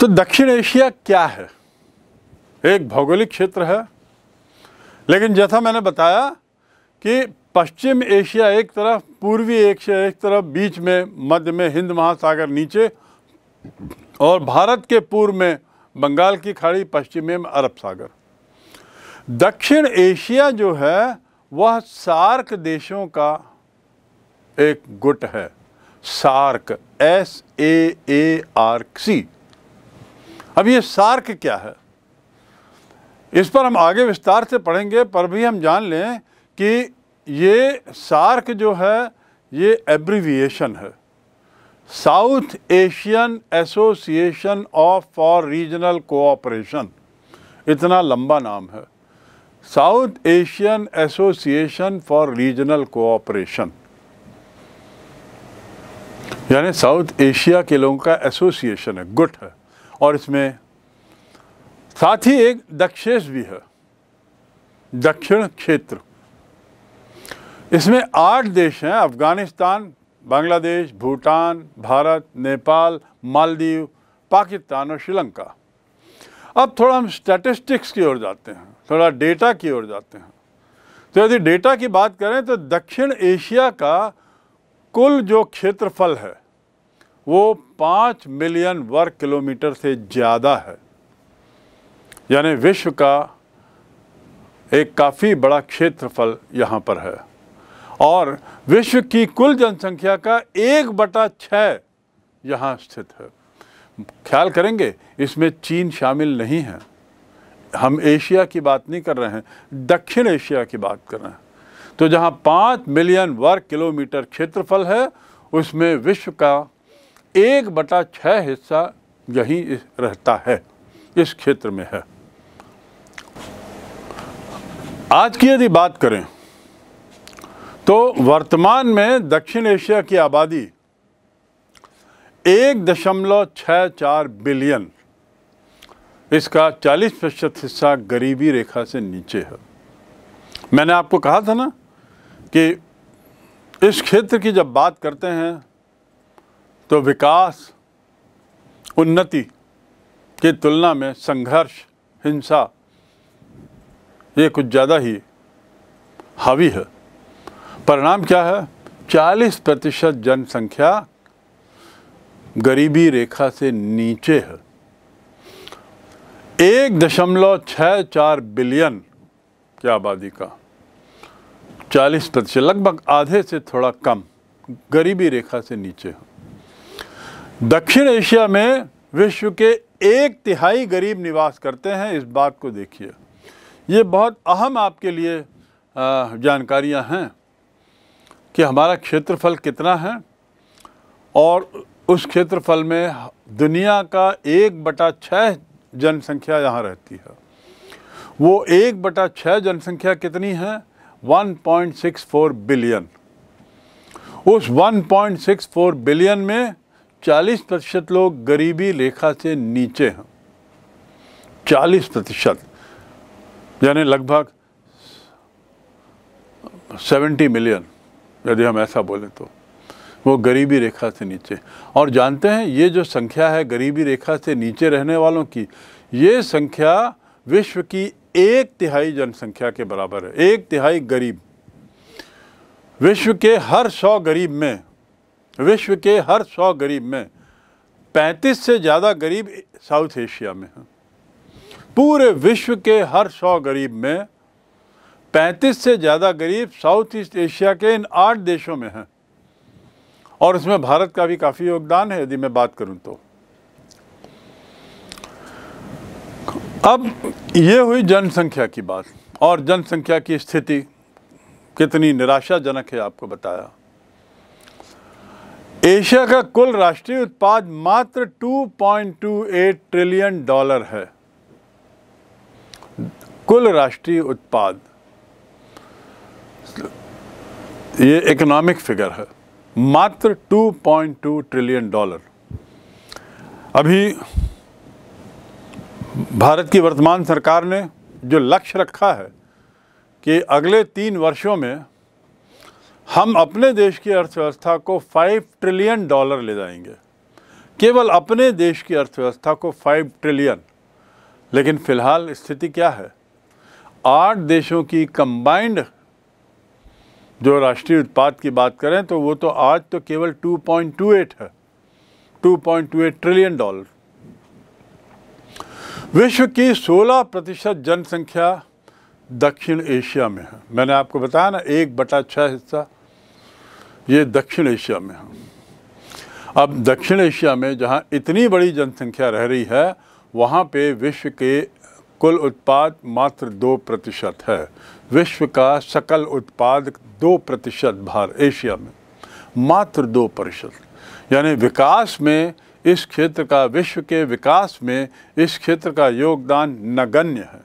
तो दक्षिण एशिया क्या है एक भौगोलिक क्षेत्र है लेकिन जैसा मैंने बताया कि पश्चिम एशिया एक तरफ पूर्वी एशिया एक तरफ बीच में मध्य में हिंद महासागर नीचे और भारत के पूर्व में बंगाल की खाड़ी पश्चिम में अरब सागर दक्षिण एशिया जो है वह सार्क देशों का एक गुट है SAARC S A A R C अब ये सार्क क्या है इस पर हम आगे विस्तार से पढ़ेंगे पर भी हम जान लें कि ये सार्क जो है ये एब्रीविएशन है South Asian Association of for Regional Cooperation इतना लंबा नाम है South Asian Association for Regional Cooperation यानी साउथ एशिया के लोगों का एसोसिएशन है गुट है और इसमें साथ ही एक दक्षेश भी है दक्षिण क्षेत्र इसमें आठ देश हैं अफ़गानिस्तान बांग्लादेश भूटान भारत नेपाल मालदीव पाकिस्तान और श्रीलंका अब थोड़ा हम स्टैटिस्टिक्स की ओर जाते हैं थोड़ा डेटा की ओर जाते हैं तो यदि डेटा की बात करें तो दक्षिण एशिया का कुल जो क्षेत्रफल है वो पाँच मिलियन वर्ग किलोमीटर से ज़्यादा है यानी विश्व का एक काफ़ी बड़ा क्षेत्रफल यहाँ पर है और विश्व की कुल जनसंख्या का एक बटा छः यहाँ स्थित है ख्याल करेंगे इसमें चीन शामिल नहीं है हम एशिया की बात नहीं कर रहे हैं दक्षिण एशिया की बात कर रहे हैं तो जहाँ पाँच मिलियन वर्ग किलोमीटर क्षेत्रफल है उसमें विश्व का एक बटा छः हिस्सा यही रहता है इस क्षेत्र में है आज की यदि बात करें तो वर्तमान में दक्षिण एशिया की आबादी एक दशमलव छः चार बिलियन इसका 40 प्रतिशत हिस्सा गरीबी रेखा से नीचे है मैंने आपको कहा था ना कि इस क्षेत्र की जब बात करते हैं तो विकास उन्नति की तुलना में संघर्ष हिंसा ये कुछ ज़्यादा ही हावी है परिणाम क्या है 40 प्रतिशत जनसंख्या गरीबी रेखा से नीचे है एक दशमलव छः चार बिलियन की आबादी का 40 प्रतिशत लगभग आधे से थोड़ा कम गरीबी रेखा से नीचे है दक्षिण एशिया में विश्व के एक तिहाई गरीब निवास करते हैं इस बात को देखिए ये बहुत अहम आपके लिए जानकारियां हैं कि हमारा क्षेत्रफल कितना है और उस क्षेत्रफल में दुनिया का एक बटा छः जनसंख्या यहाँ रहती है वो एक बटा छः जनसंख्या कितनी है 1.64 बिलियन उस 1.64 बिलियन में चालीस प्रतिशत लोग गरीबी रेखा से नीचे हैं चालीस प्रतिशत यानी लगभग सेवेंटी मिलियन यदि हम ऐसा बोलें तो वो गरीबी रेखा से नीचे और जानते हैं ये जो संख्या है गरीबी रेखा से नीचे रहने वालों की ये संख्या विश्व की एक तिहाई जनसंख्या के बराबर है एक तिहाई गरीब विश्व के हर सौ गरीब में विश्व के हर सौ गरीब में पैंतीस से ज़्यादा गरीब साउथ एशिया में हैं पूरे विश्व के हर सौ गरीब में पैंतीस से ज़्यादा गरीब साउथ ईस्ट एशिया के इन आठ देशों में हैं और इसमें भारत का भी काफ़ी योगदान है यदि मैं बात करूं तो अब ये हुई जनसंख्या की बात और जनसंख्या की स्थिति कितनी निराशाजनक है आपको बताया एशिया का कुल राष्ट्रीय उत्पाद मात्र 2.28 ट्रिलियन डॉलर है कुल राष्ट्रीय उत्पाद ये इकोनॉमिक फिगर है मात्र 2.2 ट्रिलियन डॉलर अभी भारत की वर्तमान सरकार ने जो लक्ष्य रखा है कि अगले तीन वर्षों में हम अपने देश की अर्थव्यवस्था को फाइव ट्रिलियन डॉलर ले जाएंगे केवल अपने देश की अर्थव्यवस्था को फाइव ट्रिलियन लेकिन फ़िलहाल स्थिति क्या है आठ देशों की कंबाइंड जो राष्ट्रीय उत्पाद की बात करें तो वो तो आज तो केवल 2.28 है 2.28 ट्रिलियन डॉलर विश्व की 16 प्रतिशत जनसंख्या दक्षिण एशिया में है मैंने आपको बताया ना एक बटा छः हिस्सा ये दक्षिण एशिया में है अब दक्षिण एशिया में जहाँ इतनी बड़ी जनसंख्या रह रही है वहाँ पे विश्व के कुल उत्पाद मात्र दो प्रतिशत है विश्व का सकल उत्पाद दो प्रतिशत भार एशिया में मात्र दो प्रतिशत यानी विकास में इस क्षेत्र का विश्व के विकास में इस क्षेत्र का योगदान नगण्य है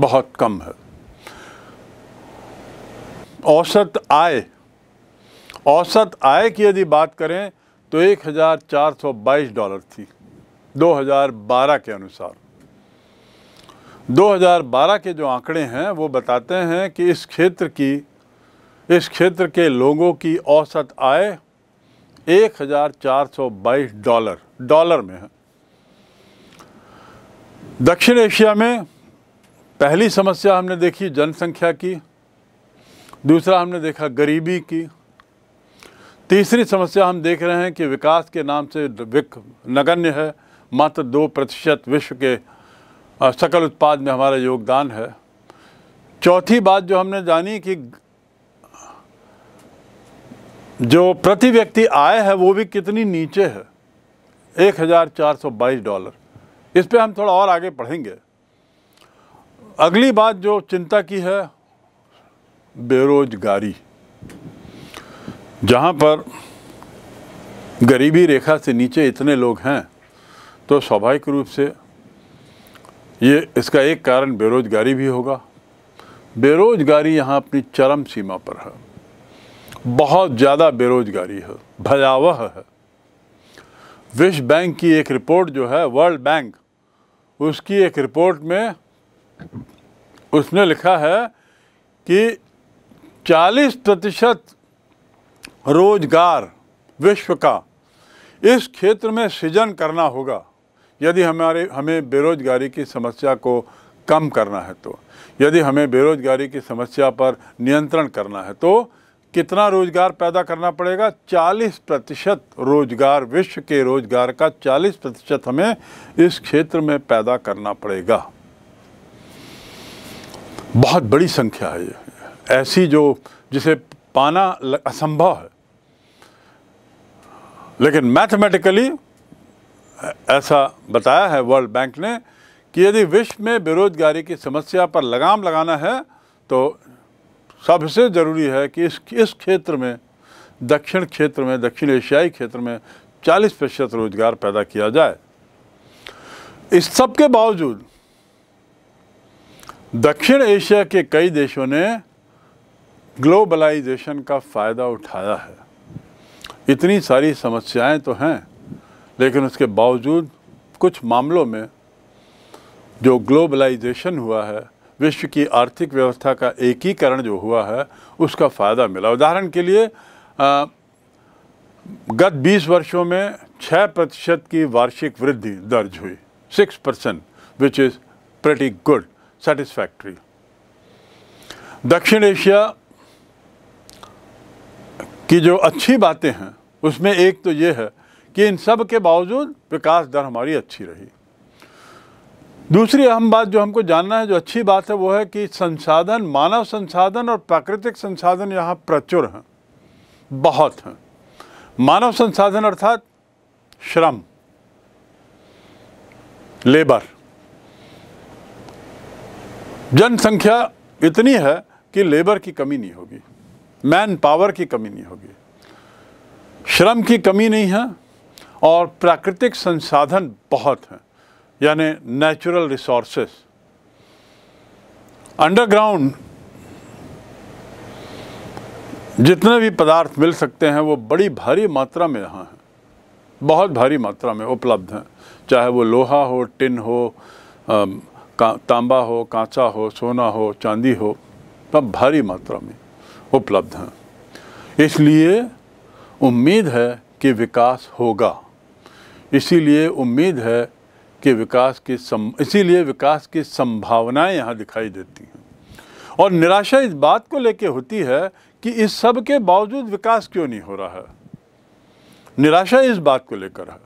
बहुत कम है औसत आय औसत आय की यदि बात करें तो 1422 डॉलर थी 2012 के अनुसार 2012 के जो आंकड़े हैं वो बताते हैं कि इस क्षेत्र की इस क्षेत्र के लोगों की औसत आय 1422 डॉलर डॉलर में है दक्षिण एशिया में पहली समस्या हमने देखी जनसंख्या की दूसरा हमने देखा गरीबी की तीसरी समस्या हम देख रहे हैं कि विकास के नाम से विक नगण्य है मात्र दो प्रतिशत विश्व के सकल उत्पाद में हमारा योगदान है चौथी बात जो हमने जानी कि जो प्रति व्यक्ति आय है वो भी कितनी नीचे है एक हज़ार चार सौ बाईस डॉलर इस पर हम थोड़ा और आगे पढ़ेंगे अगली बात जो चिंता की है बेरोजगारी जहाँ पर गरीबी रेखा से नीचे इतने लोग हैं तो स्वाभाविक रूप से ये इसका एक कारण बेरोजगारी भी होगा बेरोजगारी यहाँ अपनी चरम सीमा पर है बहुत ज़्यादा बेरोजगारी है भयावह है विश्व बैंक की एक रिपोर्ट जो है वर्ल्ड बैंक उसकी एक रिपोर्ट में उसने लिखा है कि 40 प्रतिशत रोजगार विश्व का इस क्षेत्र में सृजन करना होगा यदि हमारे हमें बेरोजगारी की समस्या को कम करना है तो यदि हमें बेरोजगारी की समस्या पर नियंत्रण करना है तो कितना रोजगार पैदा करना पड़ेगा 40 प्रतिशत रोजगार विश्व के रोजगार का 40 प्रतिशत हमें इस क्षेत्र में पैदा करना पड़ेगा बहुत बड़ी संख्या है ये ऐसी जो जिसे पाना असंभव है लेकिन मैथमेटिकली ऐसा बताया है वर्ल्ड बैंक ने कि यदि विश्व में बेरोजगारी की समस्या पर लगाम लगाना है तो सबसे ज़रूरी है कि इस इस क्षेत्र में दक्षिण क्षेत्र में दक्षिण एशियाई क्षेत्र में 40 प्रतिशत रोजगार पैदा किया जाए इस सब के बावजूद दक्षिण एशिया के कई देशों ने ग्लोबलाइजेशन का फ़ायदा उठाया है इतनी सारी समस्याएं तो हैं लेकिन उसके बावजूद कुछ मामलों में जो ग्लोबलाइजेशन हुआ है विश्व की आर्थिक व्यवस्था का एकीकरण जो हुआ है उसका फ़ायदा मिला उदाहरण के लिए आ, गत 20 वर्षों में 6 प्रतिशत की वार्षिक वृद्धि दर्ज हुई 6 percent which is pretty good satisfactory दक्षिण एशिया कि जो अच्छी बातें हैं उसमें एक तो ये है कि इन सब के बावजूद विकास दर हमारी अच्छी रही दूसरी अहम बात जो हमको जानना है जो अच्छी बात है वो है कि संसाधन मानव संसाधन और प्राकृतिक संसाधन यहाँ प्रचुर हैं बहुत हैं मानव संसाधन अर्थात श्रम लेबर जनसंख्या इतनी है कि लेबर की कमी नहीं होगी मैन पावर की कमी नहीं होगी श्रम की कमी नहीं है और प्राकृतिक संसाधन बहुत हैं यानी नेचुरल रिसोर्सेस अंडरग्राउंड जितने भी पदार्थ मिल सकते हैं वो बड़ी भारी मात्रा में यहाँ हैं बहुत भारी मात्रा में उपलब्ध हैं चाहे वो लोहा हो टिन हो तांबा हो कांचा हो सोना हो चांदी हो सब भारी मात्रा में उपलब्ध हैं इसलिए उम्मीद है कि विकास होगा इसीलिए उम्मीद है कि विकास की सम इसीलिए विकास की संभावनाएं यहाँ दिखाई देती हैं और निराशा इस बात को लेकर होती है कि इस सब के बावजूद विकास क्यों नहीं हो रहा है निराशा इस बात को लेकर है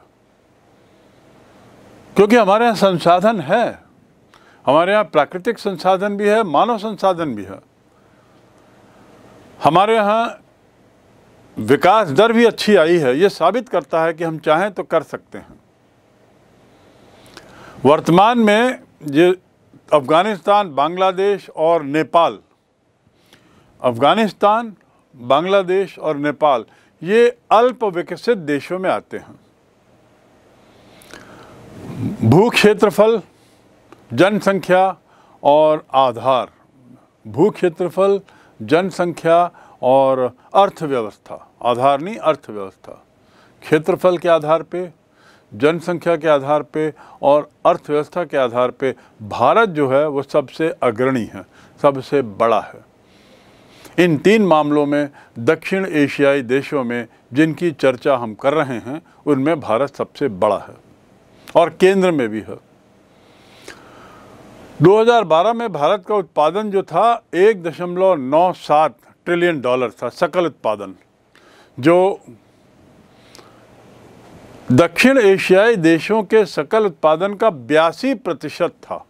क्योंकि हमारे यहाँ संसाधन है हमारे यहाँ प्राकृतिक संसाधन भी है मानव संसाधन भी है हमारे यहाँ विकास दर भी अच्छी आई है ये साबित करता है कि हम चाहें तो कर सकते हैं वर्तमान में ये अफ़गानिस्तान बांग्लादेश और नेपाल अफ़गानिस्तान बांग्लादेश और नेपाल ये अल्प विकसित देशों में आते हैं भू क्षेत्रफल जनसंख्या और आधार भू क्षेत्रफल जनसंख्या और अर्थव्यवस्था आधार नहीं अर्थव्यवस्था क्षेत्रफल के आधार पे जनसंख्या के आधार पे और अर्थव्यवस्था के आधार पे भारत जो है वो सबसे अग्रणी है सबसे बड़ा है इन तीन मामलों में दक्षिण एशियाई देशों में जिनकी चर्चा हम कर रहे हैं उनमें भारत सबसे बड़ा है और केंद्र में भी है 2012 में भारत का उत्पादन जो था एक दशमलव नौ सात ट्रिलियन डॉलर था सकल उत्पादन जो दक्षिण एशियाई देशों के सकल उत्पादन का बयासी प्रतिशत था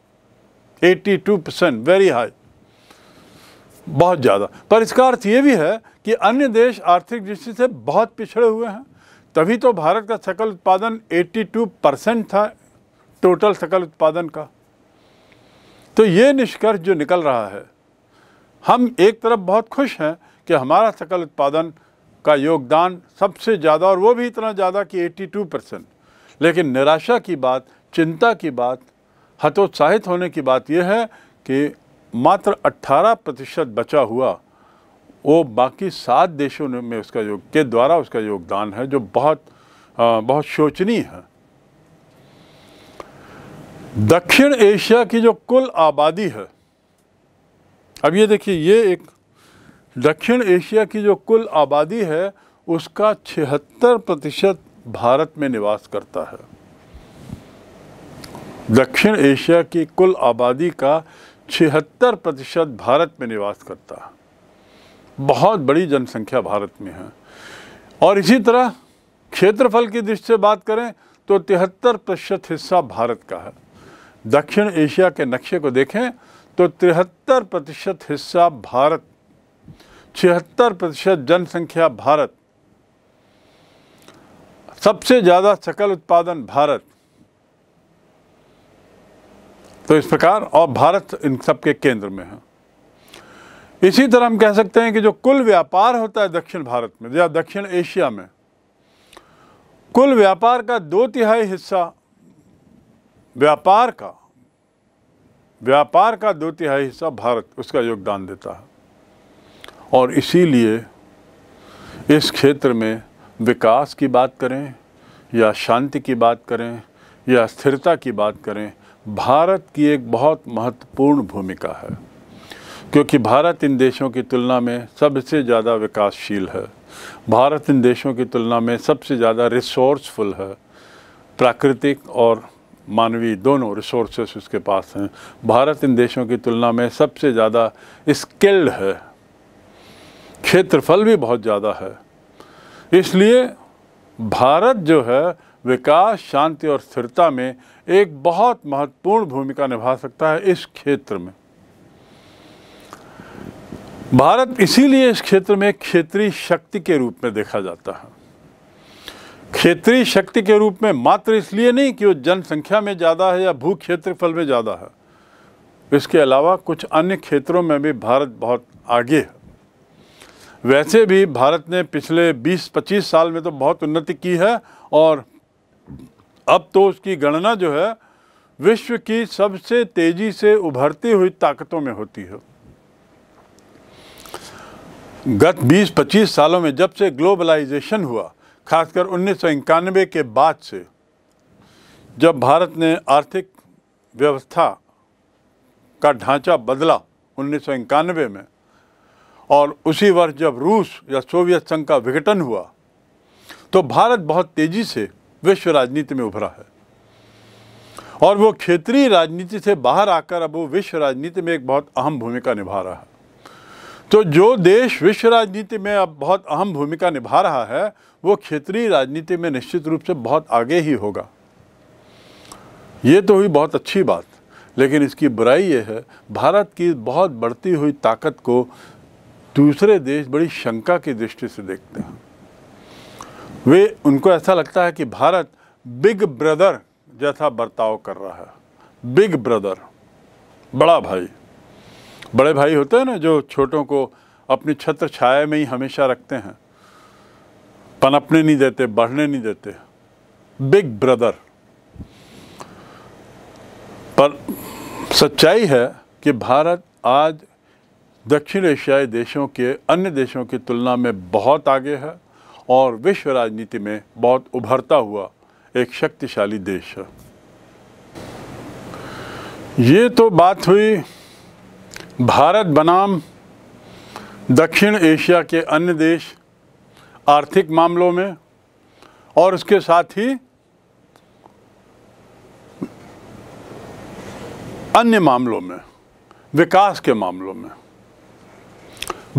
82 परसेंट वेरी हाई बहुत ज़्यादा पर इसका अर्थ ये भी है कि अन्य देश आर्थिक दृष्टि से बहुत पिछड़े हुए हैं तभी तो भारत का सकल उत्पादन 82 परसेंट था टोटल सकल उत्पादन का तो ये निष्कर्ष जो निकल रहा है हम एक तरफ बहुत खुश हैं कि हमारा सकल उत्पादन का योगदान सबसे ज़्यादा और वो भी इतना ज़्यादा कि 82 परसेंट लेकिन निराशा की बात चिंता की बात हतोत्साहित होने की बात यह है कि मात्र 18 प्रतिशत बचा हुआ वो बाकी सात देशों में उसका योग के द्वारा उसका योगदान है जो बहुत आ, बहुत शोचनीय है दक्षिण एशिया की जो कुल आबादी है अब ये देखिए ये एक दक्षिण एशिया की जो कुल आबादी है उसका छिहत्तर प्रतिशत भारत में निवास करता है दक्षिण एशिया की कुल आबादी का छिहत्तर प्रतिशत भारत में निवास करता है बहुत बड़ी जनसंख्या भारत में है और इसी तरह क्षेत्रफल की दृष्टि से बात करें तो तिहत्तर प्रतिशत हिस्सा भारत का है दक्षिण एशिया के नक्शे को देखें तो तिहत्तर प्रतिशत हिस्सा भारत छिहत्तर प्रतिशत जनसंख्या भारत सबसे ज़्यादा सकल उत्पादन भारत तो इस प्रकार और भारत इन सब के केंद्र में है इसी तरह हम कह सकते हैं कि जो कुल व्यापार होता है दक्षिण भारत में या दक्षिण एशिया में कुल व्यापार का दो तिहाई हिस्सा व्यापार का व्यापार का दो तिहाई हिस्सा भारत उसका योगदान देता है और इसीलिए इस क्षेत्र में विकास की बात करें या शांति की बात करें या स्थिरता की बात करें भारत की एक बहुत महत्वपूर्ण भूमिका है क्योंकि भारत इन देशों की तुलना में सबसे ज़्यादा विकासशील है भारत इन देशों की तुलना में सबसे ज़्यादा रिसोर्सफुल है प्राकृतिक और मानवीय दोनों रिसोर्सेस उसके पास हैं भारत इन देशों की तुलना में सबसे ज़्यादा स्किल्ड है क्षेत्रफल भी बहुत ज़्यादा है इसलिए भारत जो है विकास शांति और स्थिरता में एक बहुत महत्वपूर्ण भूमिका निभा सकता है इस क्षेत्र में भारत इसीलिए इस क्षेत्र में क्षेत्रीय शक्ति के रूप में देखा जाता है क्षेत्रीय शक्ति के रूप में मात्र इसलिए नहीं कि वो जनसंख्या में ज़्यादा है या भू क्षेत्रफल में ज़्यादा है इसके अलावा कुछ अन्य क्षेत्रों में भी भारत बहुत आगे है वैसे भी भारत ने पिछले 20-25 साल में तो बहुत उन्नति की है और अब तो उसकी गणना जो है विश्व की सबसे तेज़ी से उभरती हुई ताकतों में होती है गत 20-25 सालों में जब से ग्लोबलाइजेशन हुआ खासकर उन्नीस के बाद से जब भारत ने आर्थिक व्यवस्था का ढांचा बदला उन्नीस में और उसी वर्ष जब रूस या सोवियत संघ का विघटन हुआ तो भारत बहुत तेज़ी से विश्व राजनीति में उभरा है और वो क्षेत्रीय राजनीति से बाहर आकर अब वो विश्व राजनीति में एक बहुत अहम भूमिका निभा रहा है तो जो देश विश्व राजनीति में अब बहुत अहम भूमिका निभा रहा है वो क्षेत्रीय राजनीति में निश्चित रूप से बहुत आगे ही होगा ये तो हुई बहुत अच्छी बात लेकिन इसकी बुराई ये है भारत की बहुत बढ़ती हुई ताकत को दूसरे देश बड़ी शंका की दृष्टि से देखते हैं वे उनको ऐसा लगता है कि भारत बिग ब्रदर जैसा बर्ताव कर रहा है बिग ब्रदर बड़ा भाई बड़े भाई होते हैं ना जो छोटों को अपनी छत्र छाया में ही हमेशा रखते हैं पनपने नहीं देते बढ़ने नहीं देते बिग ब्रदर पर सच्चाई है कि भारत आज दक्षिण एशियाई देशों के अन्य देशों की तुलना में बहुत आगे है और विश्व राजनीति में बहुत उभरता हुआ एक शक्तिशाली देश है ये तो बात हुई भारत बनाम दक्षिण एशिया के अन्य देश आर्थिक मामलों में और उसके साथ ही अन्य मामलों में विकास के मामलों में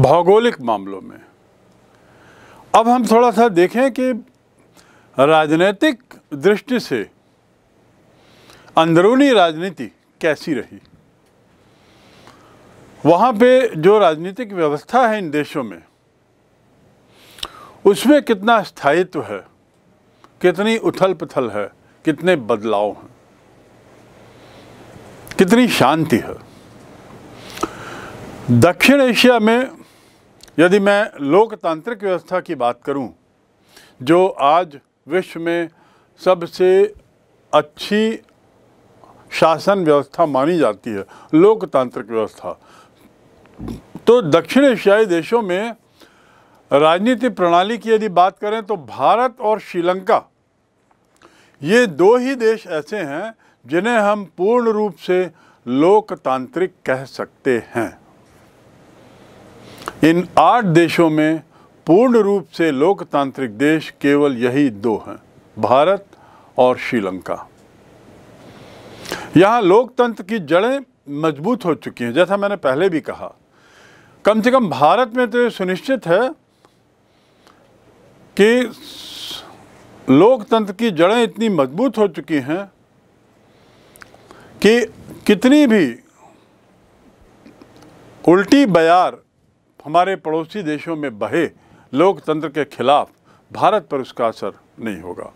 भौगोलिक मामलों में अब हम थोड़ा सा देखें कि राजनीतिक दृष्टि से अंदरूनी राजनीति कैसी रही वहाँ पे जो राजनीतिक व्यवस्था है इन देशों में उसमें कितना स्थायित्व है कितनी उथल पथल है कितने बदलाव हैं कितनी शांति है दक्षिण एशिया में यदि मैं लोकतांत्रिक व्यवस्था की बात करूं, जो आज विश्व में सबसे अच्छी शासन व्यवस्था मानी जाती है लोकतांत्रिक व्यवस्था तो दक्षिण एशियाई देशों में राजनीति प्रणाली की यदि बात करें तो भारत और श्रीलंका ये दो ही देश ऐसे हैं जिन्हें हम पूर्ण रूप से लोकतांत्रिक कह सकते हैं इन आठ देशों में पूर्ण रूप से लोकतांत्रिक देश केवल यही दो हैं भारत और श्रीलंका यहाँ लोकतंत्र की जड़ें मजबूत हो चुकी हैं जैसा मैंने पहले भी कहा कम से कम भारत में तो ये सुनिश्चित है कि लोकतंत्र की जड़ें इतनी मजबूत हो चुकी हैं कि कितनी भी उल्टी बयार हमारे पड़ोसी देशों में बहे लोकतंत्र के खिलाफ भारत पर उसका असर नहीं होगा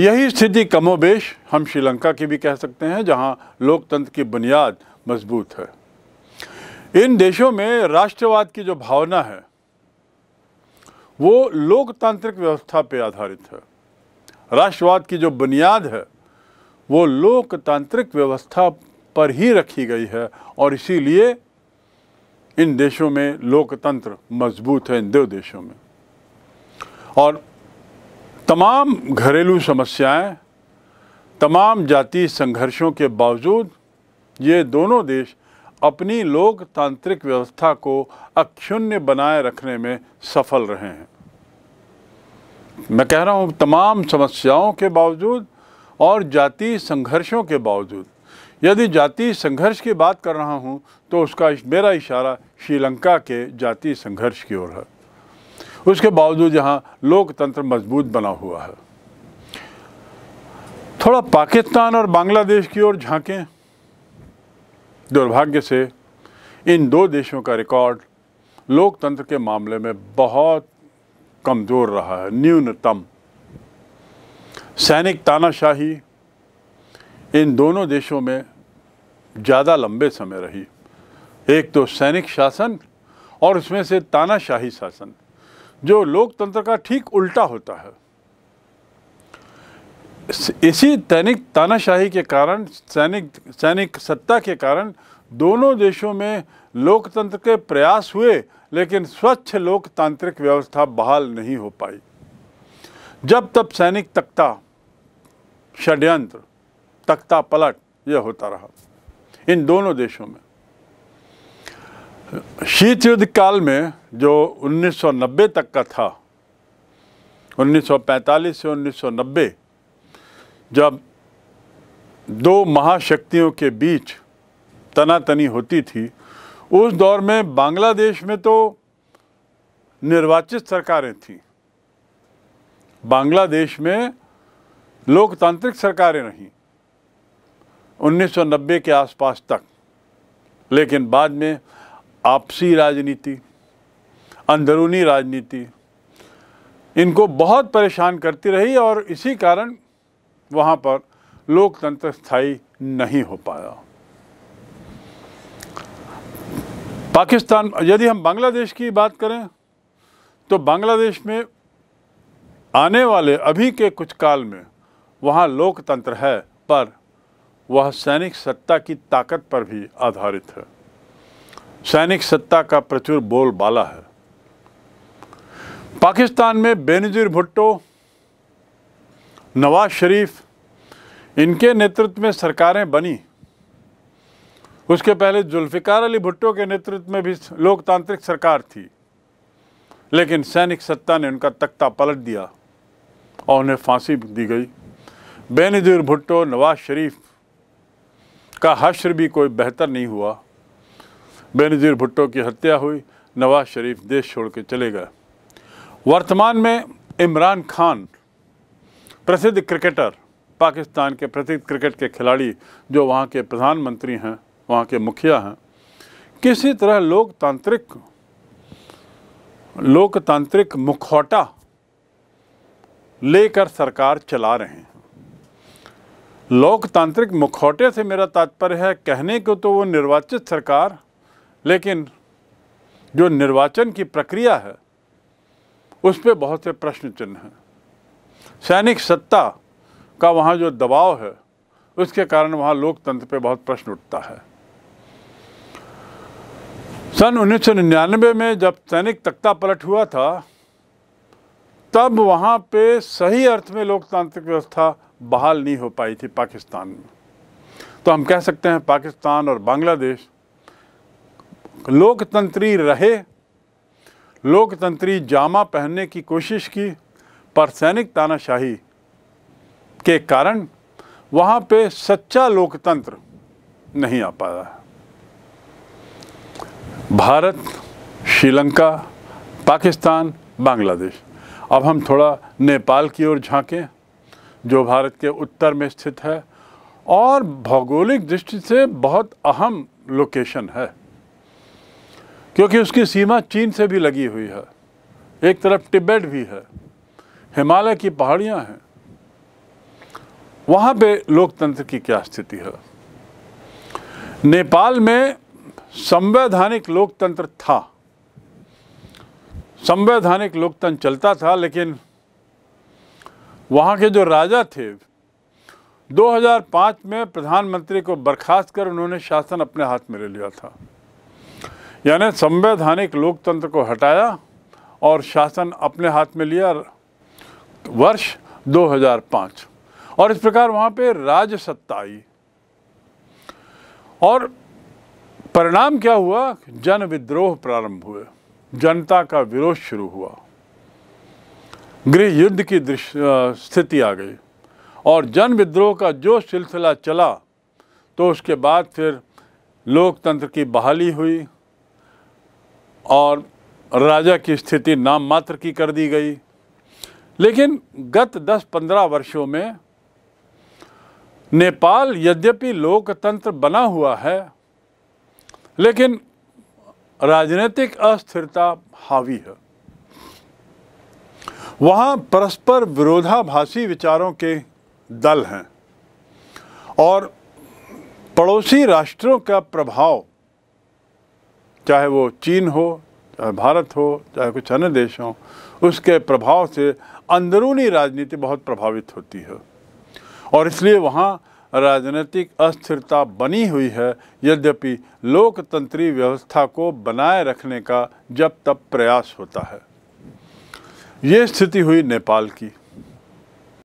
यही स्थिति कमोबेश हम श्रीलंका की भी कह सकते हैं जहां लोकतंत्र की बुनियाद मजबूत है इन देशों में राष्ट्रवाद की जो भावना है वो लोकतांत्रिक व्यवस्था पे आधारित है राष्ट्रवाद की जो बुनियाद है वो लोकतांत्रिक व्यवस्था पर ही रखी गई है और इसीलिए इन देशों में लोकतंत्र मजबूत है इन दो देशों में और तमाम घरेलू समस्याएं, तमाम जाति संघर्षों के बावजूद ये दोनों देश अपनी लोकतांत्रिक व्यवस्था को अक्षुण्य बनाए रखने में सफल रहे हैं मैं कह रहा हूँ तमाम समस्याओं के बावजूद और जाति संघर्षों के बावजूद यदि जाति संघर्ष की बात कर रहा हूँ तो उसका मेरा इशारा श्रीलंका के जाति संघर्ष की ओर है उसके बावजूद यहाँ लोकतंत्र मजबूत बना हुआ है थोड़ा पाकिस्तान और बांग्लादेश की ओर झांकें दुर्भाग्य से इन दो देशों का रिकॉर्ड लोकतंत्र के मामले में बहुत कमज़ोर रहा है न्यूनतम सैनिक तानाशाही इन दोनों देशों में ज़्यादा लंबे समय रही एक तो सैनिक शासन और उसमें से तानाशाही शासन जो लोकतंत्र का ठीक उल्टा होता है इसी दैनिक तानाशाही के कारण सैनिक सैनिक सत्ता के कारण दोनों देशों में लोकतंत्र के प्रयास हुए लेकिन स्वच्छ लोकतांत्रिक व्यवस्था बहाल नहीं हो पाई जब तब सैनिक तख्ता षड्यंत्र तख्ता पलट यह होता रहा इन दोनों देशों में शीत युद्ध काल में जो 1990 तक का था 1945 से 1990 जब दो महाशक्तियों के बीच तनातनी होती थी उस दौर में बांग्लादेश में तो निर्वाचित सरकारें थीं बांग्लादेश में लोकतांत्रिक सरकारें रहीं 1990 के आसपास तक लेकिन बाद में आपसी राजनीति अंदरूनी राजनीति इनको बहुत परेशान करती रही और इसी कारण वहाँ पर लोकतंत्र स्थायी नहीं हो पाया पाकिस्तान यदि हम बांग्लादेश की बात करें तो बांग्लादेश में आने वाले अभी के कुछ काल में वहाँ लोकतंत्र है पर वह सैनिक सत्ता की ताकत पर भी आधारित है सैनिक सत्ता का प्रचुर बोलबाला है पाकिस्तान में बेनजीर भुट्टो नवाज शरीफ इनके नेतृत्व में सरकारें बनी उसके पहले जुल्फ़िकार अली भुट्टो के नेतृत्व में भी लोकतांत्रिक सरकार थी लेकिन सैनिक सत्ता ने उनका तख्ता पलट दिया और उन्हें फांसी दी गई बेनजीर भुट्टो नवाज शरीफ का हश्र भी कोई बेहतर नहीं हुआ बेनज़ीर भुट्टो की हत्या हुई नवाज शरीफ देश छोड़ के चले गए वर्तमान में इमरान खान प्रसिद्ध क्रिकेटर पाकिस्तान के प्रसिद्ध क्रिकेट के खिलाड़ी जो वहाँ के प्रधानमंत्री हैं वहाँ के मुखिया हैं किसी तरह लोकतांत्रिक लोकतांत्रिक मुखौटा लेकर सरकार चला रहे हैं लोकतांत्रिक मुखौटे से मेरा तात्पर्य है कहने को तो वो निर्वाचित सरकार लेकिन जो निर्वाचन की प्रक्रिया है उस पर बहुत से प्रश्न चिन्ह हैं सैनिक सत्ता का वहाँ जो दबाव है उसके कारण वहाँ लोकतंत्र पे बहुत प्रश्न उठता है सन 1999 में जब सैनिक तख्ता पलट हुआ था तब वहाँ पे सही अर्थ में लोकतांत्रिक व्यवस्था बहाल नहीं हो पाई थी पाकिस्तान में तो हम कह सकते हैं पाकिस्तान और बांग्लादेश लोकतंत्री रहे लोकतंत्री जामा पहनने की कोशिश की सैनिक तानाशाही के कारण वहाँ पे सच्चा लोकतंत्र नहीं आ पाया भारत श्रीलंका पाकिस्तान बांग्लादेश अब हम थोड़ा नेपाल की ओर झांकें जो भारत के उत्तर में स्थित है और भौगोलिक दृष्टि से बहुत अहम लोकेशन है क्योंकि उसकी सीमा चीन से भी लगी हुई है एक तरफ तिब्बत भी है हिमालय की पहाड़ियां हैं वहां पे लोकतंत्र की क्या स्थिति है नेपाल में संवैधानिक लोकतंत्र था संवैधानिक लोकतंत्र चलता था लेकिन वहां के जो राजा थे 2005 में प्रधानमंत्री को बर्खास्त कर उन्होंने शासन अपने हाथ में ले लिया था यानी संवैधानिक लोकतंत्र को हटाया और शासन अपने हाथ में लिया वर्ष 2005 और इस प्रकार वहाँ पे राज सत्ता आई और परिणाम क्या हुआ जन विद्रोह प्रारंभ हुए जनता का विरोध शुरू हुआ गृह युद्ध की स्थिति आ गई और जन विद्रोह का जो सिलसिला चला तो उसके बाद फिर लोकतंत्र की बहाली हुई और राजा की स्थिति नाम मात्र की कर दी गई लेकिन गत 10-15 वर्षों में नेपाल यद्यपि लोकतंत्र बना हुआ है लेकिन राजनीतिक अस्थिरता हावी है वहाँ परस्पर विरोधाभासी विचारों के दल हैं और पड़ोसी राष्ट्रों का प्रभाव चाहे वो चीन हो चाहे भारत हो चाहे कुछ अन्य देश हो उसके प्रभाव से अंदरूनी राजनीति बहुत प्रभावित होती है और इसलिए वहाँ राजनीतिक अस्थिरता बनी हुई है यद्यपि लोकतंत्री व्यवस्था को बनाए रखने का जब तब प्रयास होता है ये स्थिति हुई नेपाल की